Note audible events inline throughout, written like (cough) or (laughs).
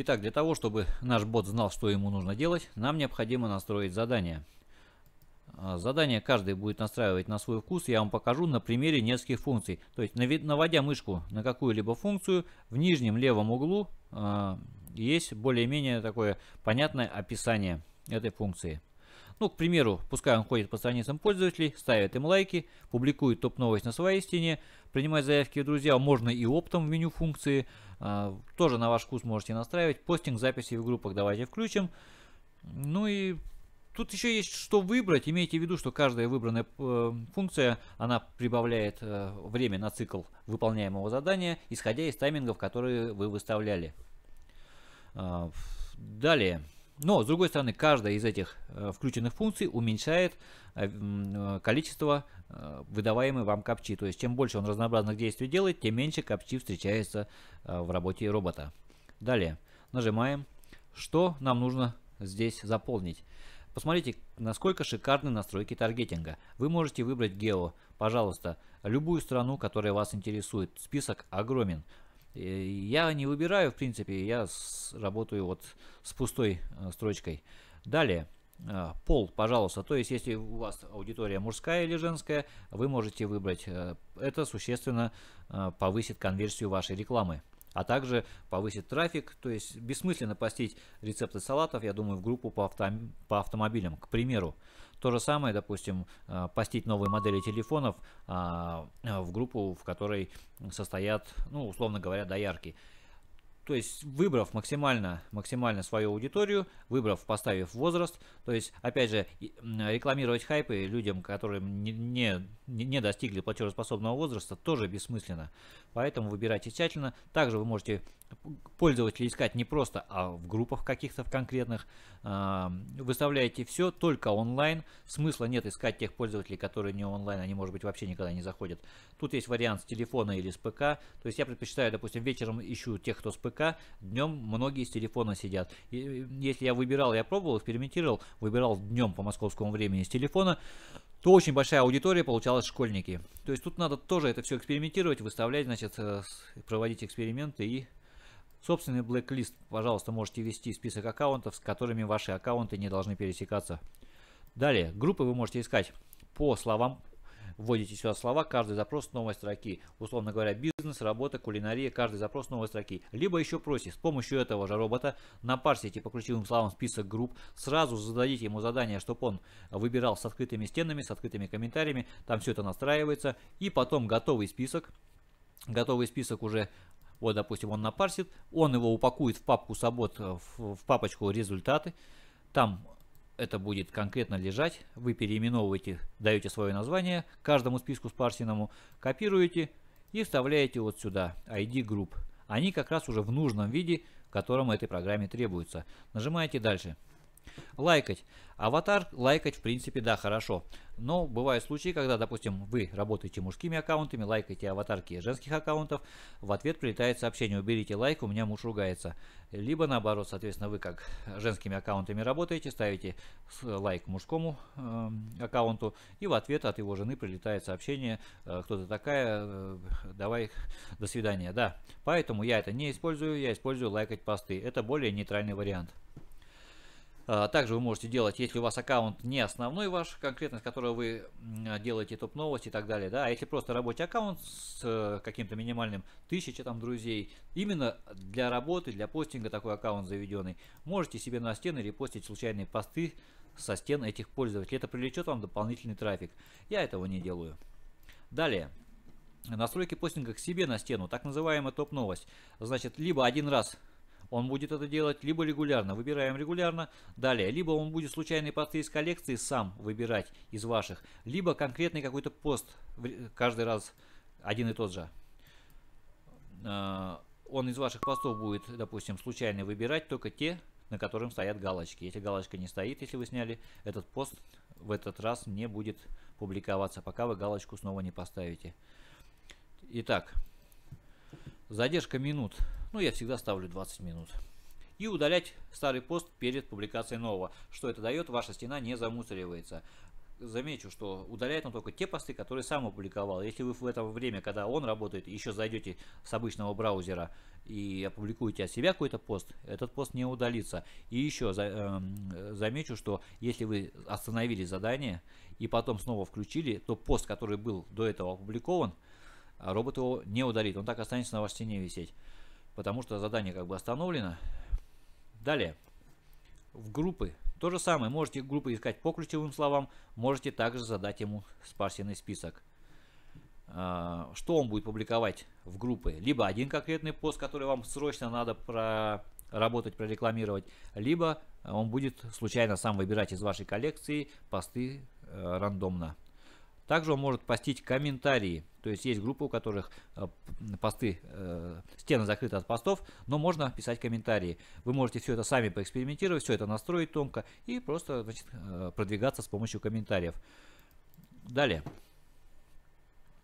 Итак, для того, чтобы наш бот знал, что ему нужно делать, нам необходимо настроить задание. А, задание каждый будет настраивать на свой вкус. Я вам покажу на примере нескольких функций. То есть, наводя мышку на какую-либо функцию, в нижнем левом углу э, есть более-менее такое понятное описание этой функции. Ну, к примеру, пускай он ходит по страницам пользователей, ставит им лайки, публикует топ-новость на своей стене, принимает заявки в друзья, а можно и оптом в меню функции, а, тоже на ваш вкус можете настраивать. Постинг записи в группах давайте включим. Ну и Тут еще есть что выбрать. Имейте в виду, что каждая выбранная э, функция, она прибавляет э, время на цикл выполняемого задания, исходя из таймингов, которые вы выставляли. А, далее. Но, с другой стороны, каждая из этих э, включенных функций уменьшает э, э, количество выдаваемой вам капчи. То есть, чем больше он разнообразных действий делает, тем меньше капчи встречается в работе робота. Далее нажимаем, что нам нужно здесь заполнить. Посмотрите, насколько шикарны настройки таргетинга. Вы можете выбрать гео, пожалуйста, любую страну, которая вас интересует. Список огромен. Я не выбираю, в принципе, я работаю вот с пустой э, строчкой. Далее, э, пол, пожалуйста. То есть, если у вас аудитория мужская или женская, вы можете выбрать. Э, это существенно повысит конверсию вашей рекламы. А также повысит трафик, то есть бессмысленно постить рецепты салатов, я думаю, в группу по, авто, по автомобилям, к примеру. То же самое, допустим, э, постить новые модели телефонов а, э, в группу, в которой состоят, ну, условно говоря, доярки. То есть, выбрав максимально, максимально свою аудиторию, выбрав, поставив возраст, то есть, опять же, рекламировать хайпы людям, которые не, не, не достигли платежеспособного возраста, тоже бессмысленно. Поэтому выбирайте тщательно. Также вы можете пользователей искать не просто, а в группах каких-то в конкретных. Выставляете все только онлайн. Смысла нет искать тех пользователей, которые не онлайн, они, может быть, вообще никогда не заходят. Тут есть вариант с телефона или с ПК. То есть я предпочитаю, допустим, вечером ищу тех, кто с ПК, днем многие с телефона сидят. если я выбирал, я пробовал, экспериментировал, выбирал днем по московскому времени с телефона, то очень большая аудитория получалась школьники. То есть тут надо тоже это все экспериментировать, выставлять, значит, э, проводить эксперименты и Собственный блэклист, пожалуйста, можете вести список аккаунтов, с которыми ваши аккаунты не должны пересекаться. Далее, группы вы можете искать по словам вводите сюда слова, каждый запрос новой строки. Условно говоря, бизнес, работа, кулинария, каждый запрос новой строки. Либо еще проще, с помощью этого же робота напарсите по ключевым словам список групп, сразу зададите ему задание, чтобы он выбирал с открытыми стенами, с открытыми комментариями, там все это настраивается, и потом готовый список, готовый список уже вот, допустим, он напарсит, он его упакует в папку сабот, э, в, папочку результаты. Там это будет конкретно лежать. Вы переименовываете, даете свое название каждому списку спарсиному, копируете и вставляете вот сюда ID групп. Они как раз уже в нужном виде, которому этой программе требуется. Нажимаете дальше. Лайкать. Аватар лайкать, в принципе, да, хорошо. Но бывают случаи, когда, допустим, вы работаете мужскими аккаунтами, лайкаете аватарки женских аккаунтов, в ответ прилетает сообщение «Уберите лайк, у меня муж ругается». Либо наоборот, соответственно, вы как женскими аккаунтами работаете, ставите э, лайк мужскому э, аккаунту, и в ответ от его жены прилетает сообщение э, «Кто ты такая? Э, давай, до свидания». Да, поэтому я это не использую, я использую лайкать посты. Это более нейтральный вариант. А, также вы можете делать, если у вас аккаунт не основной ваш, конкретно с которого вы а, делаете топ-новости и так далее, да, а если просто рабочий аккаунт с э, каким-то минимальным тысячи там друзей, именно для работы, для постинга такой аккаунт заведенный, можете себе на стены репостить случайные посты со стен этих пользователей. Это привлечет вам дополнительный трафик. Я этого не делаю. Далее. Настройки постинга к себе на стену, так называемая топ-новость. Значит, либо один раз он будет это делать либо регулярно, выбираем регулярно, далее, либо он будет случайные посты из коллекции сам выбирать из ваших, либо конкретный какой-то пост э, каждый раз один и тот же. А, он из ваших постов будет, допустим, случайно выбирать только те, на котором стоят галочки. Если галочка не стоит, если вы сняли, этот пост в этот раз не будет публиковаться, пока вы галочку снова не поставите. Итак, задержка минут ну я всегда ставлю 20 минут. И удалять старый пост перед публикацией нового. Что это дает? Ваша стена не замусоривается замечу, что удаляет он только те посты, которые сам опубликовал. Если вы в это время, когда он работает, еще зайдете с обычного браузера и опубликуете от себя какой-то пост, этот пост не удалится. И еще за, э, замечу, что если вы остановили задание и потом снова включили, то пост, который был до этого опубликован, а робот его не удалит. Он так останется на вашей стене висеть потому что задание как бы остановлено. Далее, в группы. То же самое, можете группы искать по ключевым словам, можете также задать ему спарсенный список. А, что он будет публиковать в группы? Либо один конкретный пост, который вам срочно надо проработать, прорекламировать, либо он будет случайно сам выбирать из вашей коллекции посты э, рандомно. Также он может постить комментарии. То есть есть группы, у которых э, посты, э, стены закрыты от постов, но можно писать комментарии. Вы можете все это сами поэкспериментировать, все это настроить тонко и просто значит, э, продвигаться с помощью комментариев. Далее.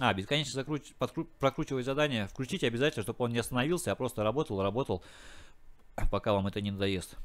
А, бесконечно закруч... подкру... прокручивать задание. Включите обязательно, чтобы он не остановился, а просто работал, работал, пока вам это не надоест.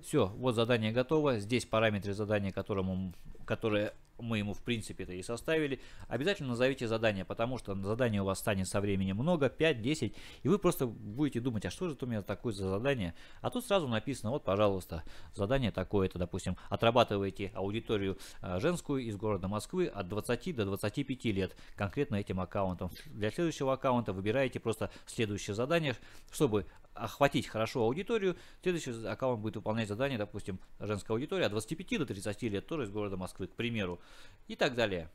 Все, вот задание готово. Здесь параметры задания, которому, которые мы ему в принципе это и составили, обязательно назовите задание, потому что задание у вас станет со временем много, 5-10, и вы просто будете думать, а что же это у меня такое за задание? А тут сразу написано, вот, пожалуйста, задание такое-то, допустим, отрабатывайте аудиторию э, женскую из города Москвы от 20 до 25 лет конкретно этим аккаунтом. Для следующего аккаунта выбираете просто следующее задание, чтобы охватить хорошо аудиторию, следующий аккаунт будет выполнять задание, допустим, женская аудитория от 25 до 30 лет, тоже из города Москвы, к примеру, и так далее.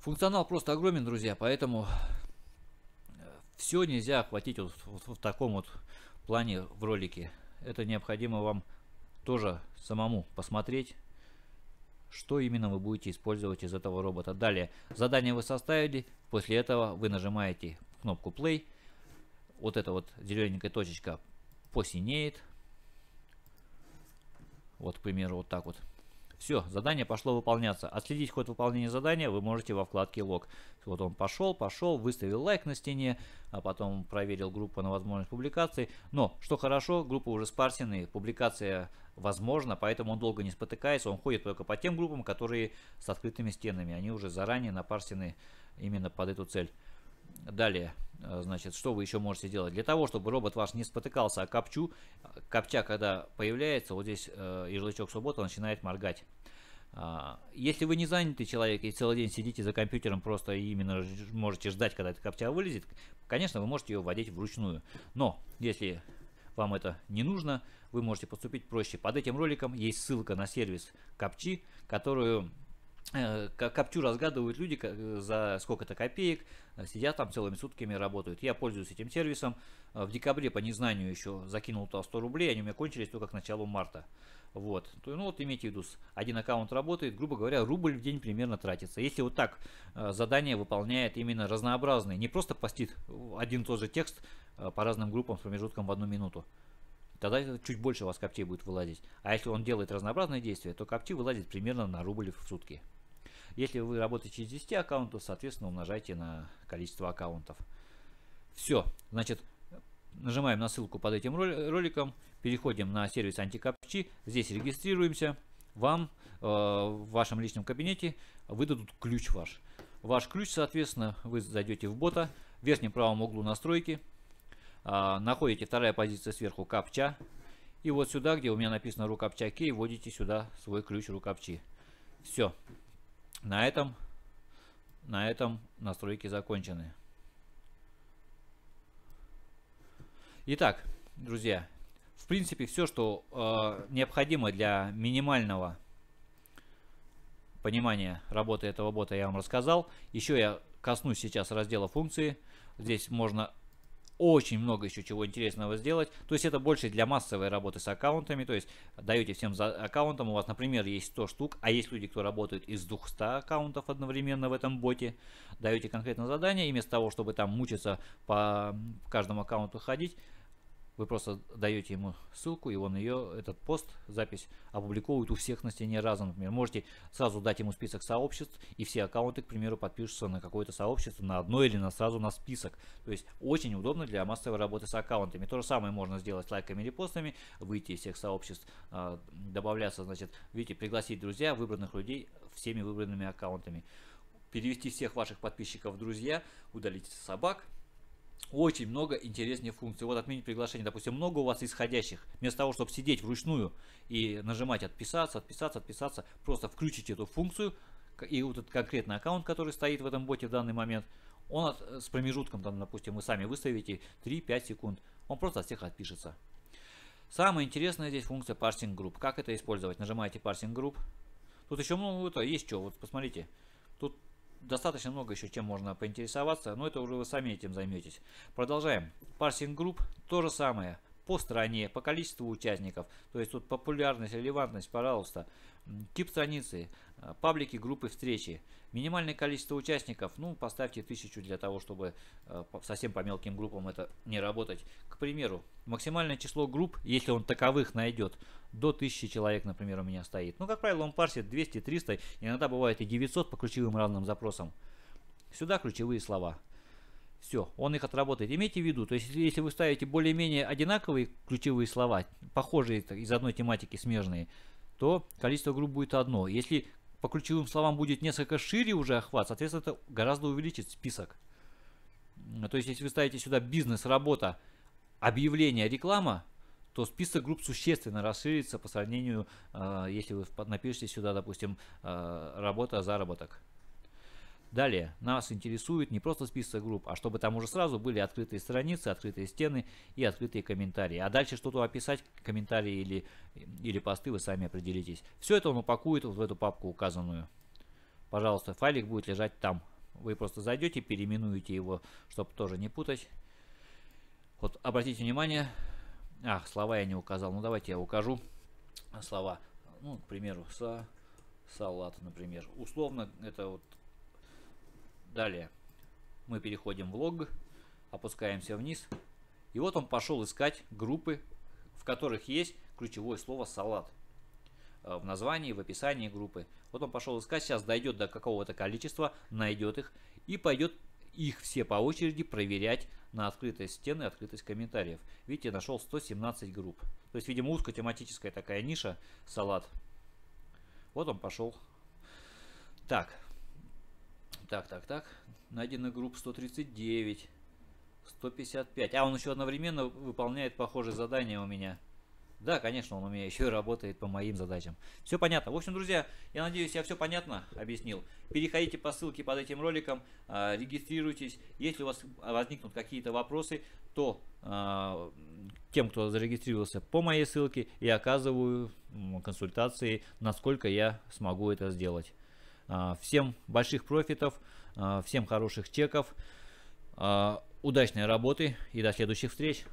Функционал просто огромен, друзья, поэтому э, все нельзя охватить вот, вот в таком вот плане в ролике. Это необходимо вам тоже самому посмотреть, что именно вы будете использовать из этого робота. Далее, задание вы составили, после этого вы нажимаете кнопку play, вот эта вот зелененькая точечка посинеет. Вот, к примеру, вот так вот. Все, задание пошло выполняться. Отследить ход выполнения задания вы можете во вкладке лог. Вот он пошел, пошел, выставил лайк на стене, а потом проверил группу на возможность публикации. Но, что хорошо, группы уже спарсены, публикация возможна, поэтому он долго не спотыкается, он ходит только по тем группам, которые с открытыми стенами. Они уже заранее напарсены именно под эту цель. Далее, э, значит, что вы еще можете делать? Для того, чтобы робот ваш не спотыкался, а копчу, э, копча, когда появляется, вот здесь э, и ярлычок суббота начинает моргать. А, если вы не занятый человек и целый день сидите за компьютером, просто именно можете ждать, когда эта коптя вылезет, конечно, вы можете ее вводить вручную. Но если вам это не нужно, вы можете поступить проще. Под этим роликом есть ссылка на сервис Копчи, которую Э, Коптю разгадывают люди э, за сколько-то копеек, э, сидят там целыми сутками работают. Я пользуюсь этим сервисом. В декабре по незнанию еще закинул туда 100 рублей, они у меня кончились только к началу марта. Вот. То, ну вот имейте в виду, один аккаунт работает, грубо говоря, рубль в день примерно тратится. Если вот так задание выполняет именно разнообразный, не просто постит один и тот же текст по разным группам с промежутком в одну минуту тогда чуть больше у вас коптей будет вылазить. А если он делает разнообразные действия, то копти вылазит примерно на рубль в сутки. Если вы работаете через 10 аккаунтов, соответственно, умножайте на количество аккаунтов. Все, значит, нажимаем на ссылку под этим роликом, переходим на сервис антикапчи, здесь регистрируемся, вам э, в вашем личном кабинете выдадут ключ ваш. Ваш ключ, соответственно, вы зайдете в бота, в верхнем правом углу настройки, э, находите вторая позиция сверху капча, и вот сюда, где у меня написано рукапчаки, вводите сюда свой ключ рукапчи. Все. На этом, на этом настройки закончены. Итак, друзья, в принципе все, что э, необходимо для минимального понимания работы этого бота я вам рассказал. Еще я коснусь сейчас раздела функции. Здесь можно очень много еще чего интересного сделать. То есть это больше для массовой работы с аккаунтами. То есть даете всем за аккаунтом, у вас, например, есть 100 штук, а есть люди, кто работает из 200 аккаунтов одновременно в этом боте. Даете конкретно задание, и вместо того, чтобы там мучиться по каждому аккаунту ходить, вы просто даете ему ссылку, и он ее, этот пост, запись опубликует у всех на стене разом. Например, можете сразу дать ему список сообществ, и все аккаунты, к примеру, подпишутся на какое-то сообщество, на одно или на сразу на список. То есть очень удобно для массовой работы с аккаунтами. То же самое можно сделать с лайками или постами, выйти из всех сообществ, а, добавляться, значит, видите, пригласить друзья, выбранных людей всеми выбранными аккаунтами. Перевести всех ваших подписчиков в друзья, удалить собак – очень много интереснее функций. Вот отменить приглашение, допустим, много у вас исходящих. Вместо того, чтобы сидеть вручную и нажимать отписаться, отписаться, отписаться, просто включить эту функцию, и вот этот конкретный аккаунт, который стоит в этом боте в данный момент, он от, с промежутком, там, допустим, вы сами выставите 3-5 секунд, он просто от всех отпишется. Самая интересная здесь функция парсинг групп. Как это использовать? Нажимаете парсинг групп. Тут еще много, ну, это есть что, вот посмотрите достаточно много еще чем можно поинтересоваться, но это уже вы сами этим займетесь. Продолжаем. Парсинг групп то же самое по стране, по количеству участников. То есть тут популярность, релевантность, пожалуйста. Тип страницы, э, паблики, группы встречи. Минимальное количество участников, ну поставьте тысячу для того, чтобы э, совсем по мелким группам это не работать. К примеру, максимальное число групп, если он таковых найдет, до 1000 человек, например, у меня стоит. Ну, как правило, он парсит 200, 300, иногда бывает и 900 по ключевым разным запросам. Сюда ключевые слова. Все, он их отработает. Имейте в виду, то есть если вы ставите более-менее одинаковые ключевые слова, похожие из одной тематики, смежные, то количество групп будет одно. Если по ключевым словам будет несколько шире уже охват, соответственно, это гораздо увеличит список. Ну, то есть, если вы ставите сюда бизнес, работа, объявление, реклама, то список групп существенно расширится по сравнению, э, если вы напишете сюда, допустим, э, работа, заработок. Далее, нас интересует не просто список групп, а чтобы там уже сразу были открытые страницы, открытые стены и открытые комментарии. А дальше что-то описать, комментарии или, или посты, вы сами определитесь. Все это он упакует вот в эту папку указанную. Пожалуйста, файлик будет лежать там. Вы просто зайдете, переименуете его, чтобы тоже не путать. Вот, обратите внимание. Ах, слова я не указал. Ну, давайте я укажу слова. Ну, к примеру, са, салат, например. Условно, это вот Далее мы переходим в лог, опускаемся вниз. И вот он пошел искать группы, в которых есть ключевое слово «салат» э, в названии, в описании группы. Вот он пошел искать, сейчас дойдет до какого-то количества, найдет их и пойдет их все по очереди проверять на открытость стены, открытость комментариев. Видите, нашел 117 групп. То есть, видимо, узкотематическая такая ниша, салат. Вот он пошел. Так, так, так, так. Найдено групп 139. 155. А, он еще одновременно выполняет похожие задания у меня. Да, конечно, он у меня (laughs) еще работает по моим задачам. Все понятно. В общем, друзья, я надеюсь, я все понятно объяснил. Переходите по ссылке под этим роликом, а, регистрируйтесь. Если у вас возникнут какие-то вопросы, то а, тем, кто зарегистрировался по моей ссылке, я оказываю консультации, насколько я смогу это сделать. А, всем больших профитов, а, всем хороших чеков, а, удачной работы и до следующих встреч.